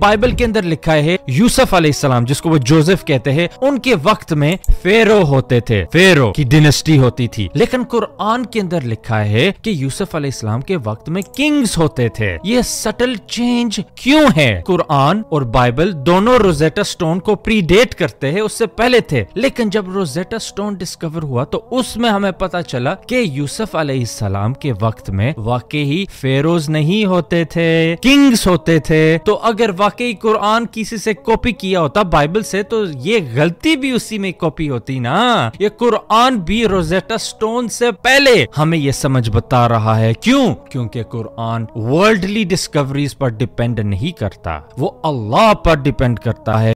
Bible के अंदर लिखा है यूसुफ अलैहिस्सलाम जिसको वो जोसेफ कहते हैं उनके वक्त में फेरो होते थे फेरो की डिनेस्टी होती थी लेकिन कुरान के अंदर लिखा है कि यूसुफ अलैहिस्सलाम के वक्त में किंग्स होते थे ये सटल चेंज क्यों है कुरान और बाइबल दोनों रोजेटा स्टोन को प्रीडेट करते हैं उससे पहले थे लेकिन जब रोजेटा स्टोन डिस्कवर हुआ तो उसमें हमें पता चला कि यूसुफ सलाम के वक्त में वाकई ही फेरोज नहीं होते थे किंग्स होते थे तो अगर वाकई कुरान किसी से कॉपी किया होता बाइबल से तो ये गलती भी उसी में कॉपी होती ना ये कुरान भी रोजेटा स्टोन से पहले हमें ये समझ बता रहा है क्यों क्योंकि कुरान वर्ल्डली डिस्कवरीज पर डिपेंड नहीं करता वो अल्लाह पर डिपेंड करता है